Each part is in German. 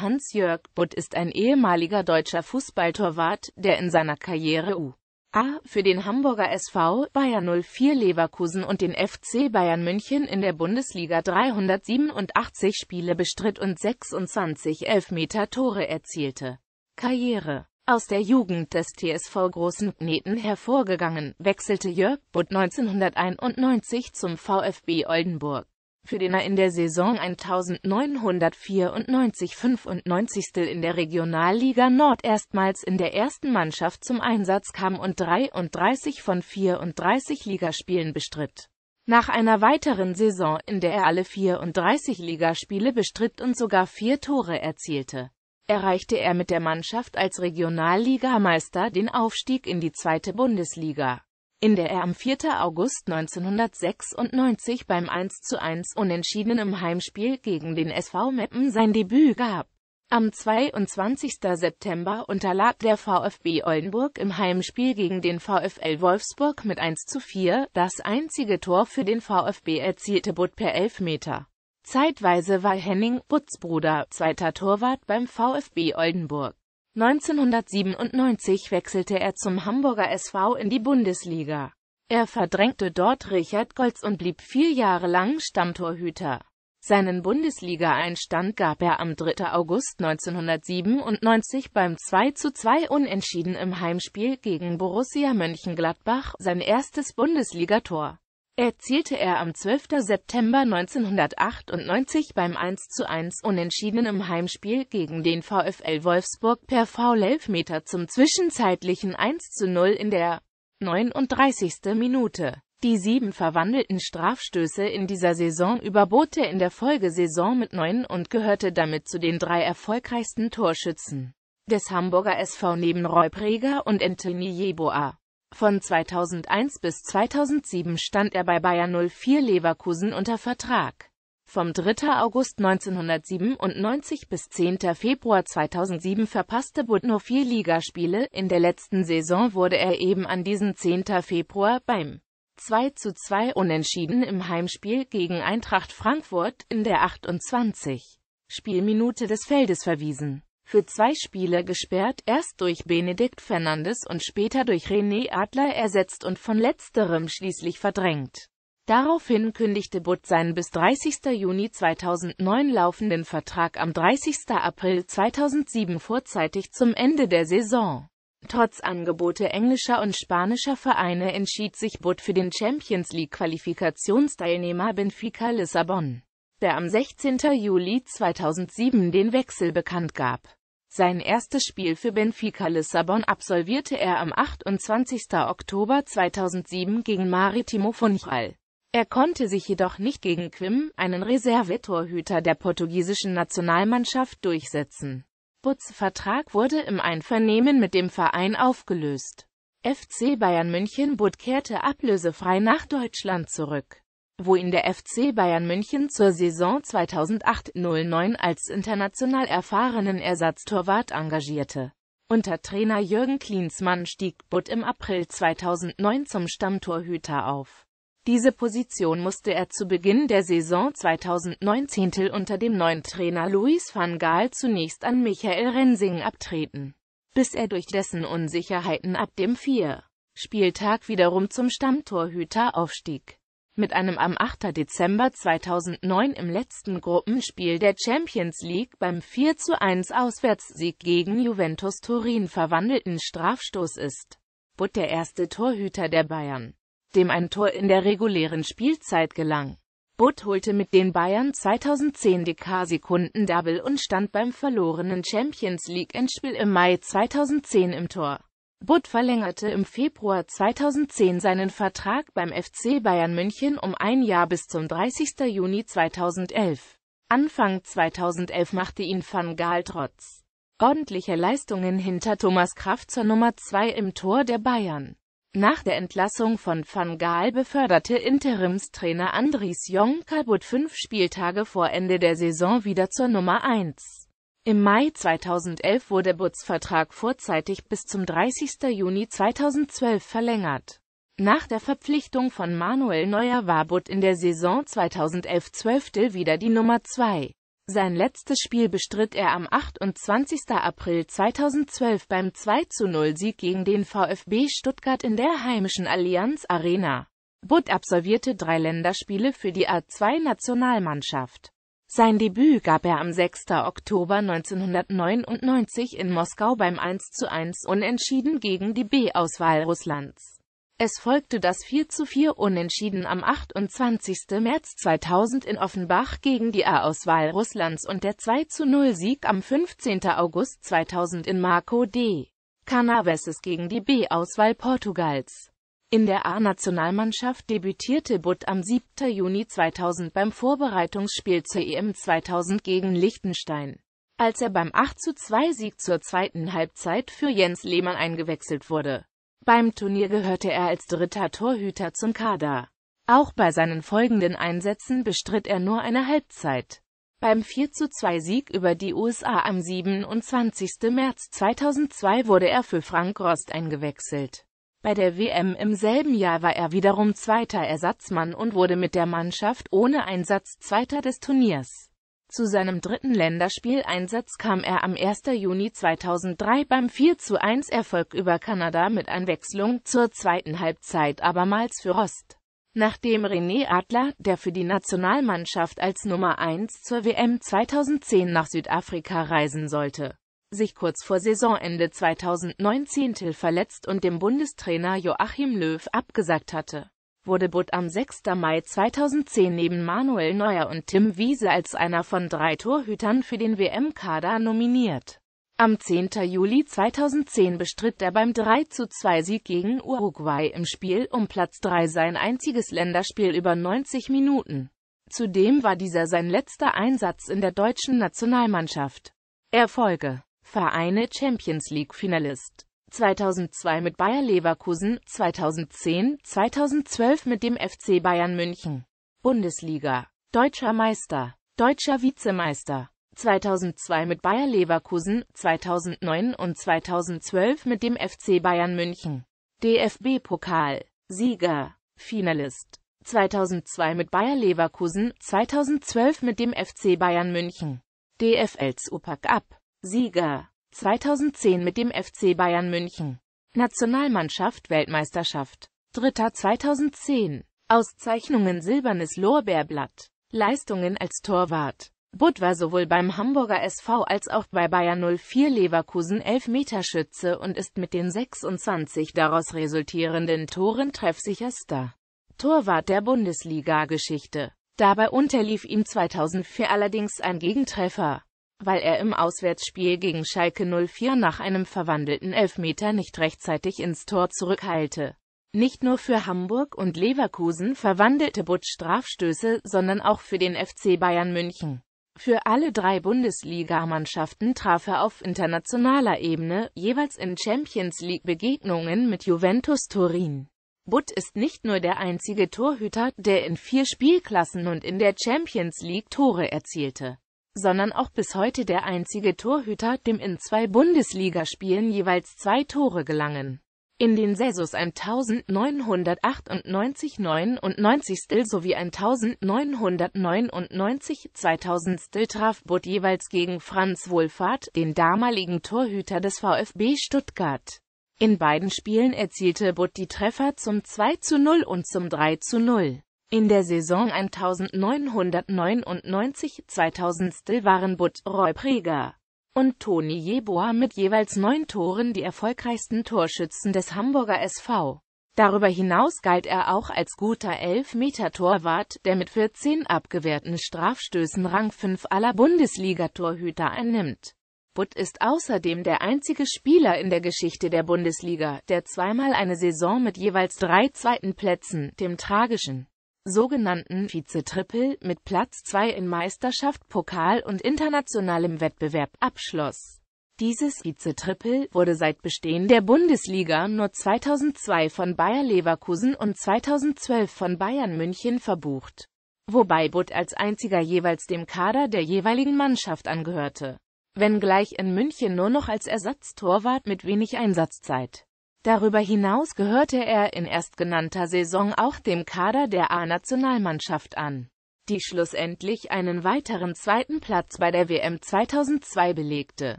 Hans-Jörg Butt ist ein ehemaliger deutscher Fußballtorwart, der in seiner Karriere U. A. für den Hamburger SV, Bayern 04 Leverkusen und den FC Bayern München in der Bundesliga 387 Spiele bestritt und 26 Elfmeter-Tore erzielte. Karriere aus der Jugend des TSV Großen Kneten hervorgegangen, wechselte Jörg Butt 1991 zum VfB Oldenburg für den er in der Saison 1994-95 in der Regionalliga Nord erstmals in der ersten Mannschaft zum Einsatz kam und 33 von 34 Ligaspielen bestritt. Nach einer weiteren Saison, in der er alle 34 Ligaspiele bestritt und sogar vier Tore erzielte, erreichte er mit der Mannschaft als Regionalligameister den Aufstieg in die zweite Bundesliga in der er am 4. August 1996 beim 1 zu 1 Unentschieden im Heimspiel gegen den SV Meppen sein Debüt gab. Am 22. September unterlag der VfB Oldenburg im Heimspiel gegen den VfL Wolfsburg mit 1 zu 4, das einzige Tor für den VfB erzielte Butt per Elfmeter. Zeitweise war Henning Butts Bruder zweiter Torwart beim VfB Oldenburg. 1997 wechselte er zum Hamburger SV in die Bundesliga. Er verdrängte dort Richard Golz und blieb vier Jahre lang Stammtorhüter. Seinen Bundesligaeinstand gab er am 3. August 1997 beim 2 zu 2 Unentschieden im Heimspiel gegen Borussia Mönchengladbach sein erstes Bundesligator erzielte er am 12. September 1998 beim 1 1:1 Unentschieden im Heimspiel gegen den VfL Wolfsburg per Foul-Elfmeter zum zwischenzeitlichen 1 zu 0 in der 39. Minute. Die sieben verwandelten Strafstöße in dieser Saison überbot er in der Folgesaison mit neun und gehörte damit zu den drei erfolgreichsten Torschützen des Hamburger SV neben Roy Preger und Anthony Jeboa. Von 2001 bis 2007 stand er bei Bayer 04 Leverkusen unter Vertrag. Vom 3. August 1997 bis 10. Februar 2007 verpasste Butt nur vier Ligaspiele, in der letzten Saison wurde er eben an diesem 10. Februar beim 2 zu 2 Unentschieden im Heimspiel gegen Eintracht Frankfurt in der 28. Spielminute des Feldes verwiesen für zwei Spiele gesperrt, erst durch Benedikt Fernandes und später durch René Adler ersetzt und von letzterem schließlich verdrängt. Daraufhin kündigte Butt seinen bis 30. Juni 2009 laufenden Vertrag am 30. April 2007 vorzeitig zum Ende der Saison. Trotz Angebote englischer und spanischer Vereine entschied sich Butt für den Champions League-Qualifikationsteilnehmer Benfica Lissabon der am 16. Juli 2007 den Wechsel bekannt gab. Sein erstes Spiel für Benfica Lissabon absolvierte er am 28. Oktober 2007 gegen Maritimo Funchal. Er konnte sich jedoch nicht gegen Quim, einen Reservetorhüter der portugiesischen Nationalmannschaft, durchsetzen. Butz' Vertrag wurde im Einvernehmen mit dem Verein aufgelöst. FC Bayern München Butt kehrte ablösefrei nach Deutschland zurück wo ihn der FC Bayern München zur Saison 2008-09 als international erfahrenen Ersatztorwart engagierte. Unter Trainer Jürgen Klinsmann stieg Butt im April 2009 zum Stammtorhüter auf. Diese Position musste er zu Beginn der Saison 2009 unter dem neuen Trainer Luis van Gaal zunächst an Michael Rensing abtreten, bis er durch dessen Unsicherheiten ab dem 4. Spieltag wiederum zum Stammtorhüter aufstieg. Mit einem am 8. Dezember 2009 im letzten Gruppenspiel der Champions League beim 4:1 Auswärtssieg gegen Juventus Turin verwandelten Strafstoß ist Butt der erste Torhüter der Bayern, dem ein Tor in der regulären Spielzeit gelang. Butt holte mit den Bayern 2010 die K-Sekunden-Double und stand beim verlorenen Champions League-Endspiel im Mai 2010 im Tor. Butt verlängerte im Februar 2010 seinen Vertrag beim FC Bayern München um ein Jahr bis zum 30. Juni 2011. Anfang 2011 machte ihn Van Gaal trotz ordentlicher Leistungen hinter Thomas Kraft zur Nummer 2 im Tor der Bayern. Nach der Entlassung von Van Gaal beförderte Interimstrainer Andries Jonker Butt fünf Spieltage vor Ende der Saison wieder zur Nummer 1. Im Mai 2011 wurde Butts Vertrag vorzeitig bis zum 30. Juni 2012 verlängert. Nach der Verpflichtung von Manuel Neuer war Butt in der Saison 2011-12 wieder die Nummer 2. Sein letztes Spiel bestritt er am 28. April 2012 beim 2-0-Sieg gegen den VfB Stuttgart in der heimischen Allianz Arena. Butt absolvierte drei Länderspiele für die A2-Nationalmannschaft. Sein Debüt gab er am 6. Oktober 1999 in Moskau beim 1 zu 1 Unentschieden gegen die B-Auswahl Russlands. Es folgte das 4 zu 4 Unentschieden am 28. März 2000 in Offenbach gegen die A-Auswahl Russlands und der 2 zu 0 Sieg am 15. August 2000 in Marco D. Canaveses gegen die B-Auswahl Portugals. In der A-Nationalmannschaft debütierte Butt am 7. Juni 2000 beim Vorbereitungsspiel zur EM 2000 gegen Liechtenstein, als er beim 8 2 sieg zur zweiten Halbzeit für Jens Lehmann eingewechselt wurde. Beim Turnier gehörte er als dritter Torhüter zum Kader. Auch bei seinen folgenden Einsätzen bestritt er nur eine Halbzeit. Beim 4-2-Sieg über die USA am 27. März 2002 wurde er für Frank Rost eingewechselt. Bei der WM im selben Jahr war er wiederum zweiter Ersatzmann und wurde mit der Mannschaft ohne Einsatz Zweiter des Turniers. Zu seinem dritten Länderspieleinsatz kam er am 1. Juni 2003 beim 4 zu 1 erfolg über Kanada mit Einwechslung, zur zweiten Halbzeit abermals für Rost. Nachdem René Adler, der für die Nationalmannschaft als Nummer 1 zur WM 2010 nach Südafrika reisen sollte, sich kurz vor Saisonende 2019 verletzt und dem Bundestrainer Joachim Löw abgesagt hatte, wurde Butt am 6. Mai 2010 neben Manuel Neuer und Tim Wiese als einer von drei Torhütern für den WM-Kader nominiert. Am 10. Juli 2010 bestritt er beim 3-2-Sieg gegen Uruguay im Spiel um Platz 3 sein einziges Länderspiel über 90 Minuten. Zudem war dieser sein letzter Einsatz in der deutschen Nationalmannschaft. Erfolge Vereine Champions League-Finalist. 2002 mit Bayer Leverkusen, 2010, 2012 mit dem FC Bayern München. Bundesliga. Deutscher Meister. Deutscher Vizemeister. 2002 mit Bayer Leverkusen, 2009 und 2012 mit dem FC Bayern München. DFB-Pokal. Sieger. Finalist. 2002 mit Bayer Leverkusen, 2012 mit dem FC Bayern München. DFL Super Cup. Sieger 2010 mit dem FC Bayern München. Nationalmannschaft Weltmeisterschaft. Dritter 2010. Auszeichnungen Silbernes Lorbeerblatt. Leistungen als Torwart. Butt war sowohl beim Hamburger SV als auch bei Bayern 04 Leverkusen Elfmeterschütze und ist mit den 26 daraus resultierenden Toren treffsicherster Torwart der Bundesliga-Geschichte. Dabei unterlief ihm 2004 allerdings ein Gegentreffer weil er im Auswärtsspiel gegen Schalke 04 nach einem verwandelten Elfmeter nicht rechtzeitig ins Tor zurückheilte. Nicht nur für Hamburg und Leverkusen verwandelte Butsch Strafstöße, sondern auch für den FC Bayern München. Für alle drei Bundesligamannschaften traf er auf internationaler Ebene, jeweils in Champions League-Begegnungen mit Juventus Turin. Butt ist nicht nur der einzige Torhüter, der in vier Spielklassen und in der Champions League Tore erzielte sondern auch bis heute der einzige Torhüter, dem in zwei Bundesligaspielen jeweils zwei Tore gelangen. In den Saisons 1998-99 sowie 1999-2000 traf Butt jeweils gegen Franz Wohlfahrt, den damaligen Torhüter des VfB Stuttgart. In beiden Spielen erzielte Butt die Treffer zum 2 zu 0 und zum 3 zu 0. In der Saison 1999-2000 waren Bud, Roy Preger und Toni Jeboa mit jeweils neun Toren die erfolgreichsten Torschützen des Hamburger SV. Darüber hinaus galt er auch als guter Elfmeter-Torwart, der mit 14 abgewehrten Strafstößen Rang 5 aller Bundesliga-Torhüter einnimmt. Butt ist außerdem der einzige Spieler in der Geschichte der Bundesliga, der zweimal eine Saison mit jeweils drei zweiten Plätzen, dem tragischen sogenannten Vize-Triple mit Platz 2 in Meisterschaft, Pokal und internationalem Wettbewerb abschloss. Dieses Vize-Triple wurde seit Bestehen der Bundesliga nur 2002 von Bayer Leverkusen und 2012 von Bayern München verbucht, wobei Butt als einziger jeweils dem Kader der jeweiligen Mannschaft angehörte, wenngleich in München nur noch als Ersatztorwart mit wenig Einsatzzeit. Darüber hinaus gehörte er in erstgenannter Saison auch dem Kader der A-Nationalmannschaft an, die schlussendlich einen weiteren zweiten Platz bei der WM 2002 belegte.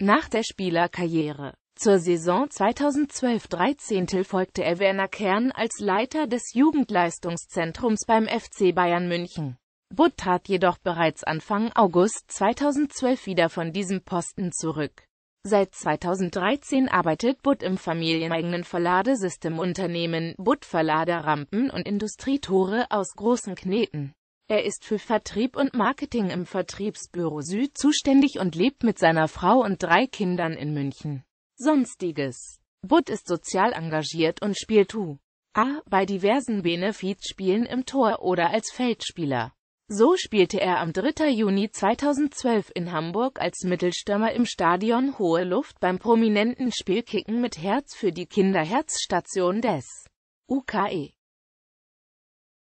Nach der Spielerkarriere zur Saison 2012-13 folgte er Werner Kern als Leiter des Jugendleistungszentrums beim FC Bayern München. Butt trat jedoch bereits Anfang August 2012 wieder von diesem Posten zurück. Seit 2013 arbeitet Butt im familieneigenen Verladesystemunternehmen Butt Verlader Rampen und Industrietore aus großen Kneten. Er ist für Vertrieb und Marketing im Vertriebsbüro Süd zuständig und lebt mit seiner Frau und drei Kindern in München. Sonstiges Butt ist sozial engagiert und spielt U. A. bei diversen Benefizspielen im Tor oder als Feldspieler. So spielte er am 3. Juni 2012 in Hamburg als Mittelstürmer im Stadion Hohe Luft beim prominenten Spielkicken mit Herz für die Kinderherzstation des UKE.